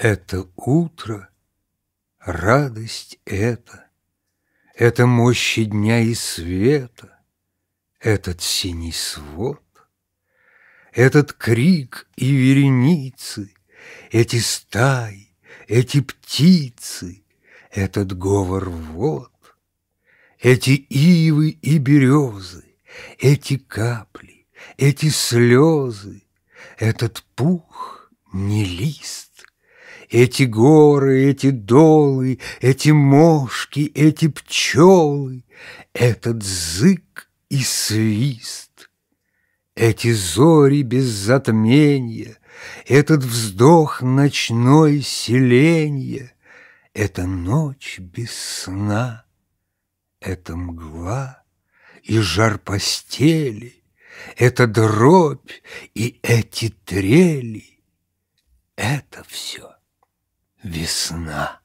Это утро, радость это, Это мощи дня и света, Этот синий свод, Этот крик и вереницы, Эти стаи, эти птицы, Этот говор вод, Эти ивы и березы, Эти капли, эти слезы, Этот пух не лист. Эти горы, эти долы, эти мошки, эти пчелы, Этот зык и свист, Эти зори без затмения, Этот вздох ночной селенья, эта ночь без сна, Это мгла и жар постели, это дробь и эти трели, это все весна.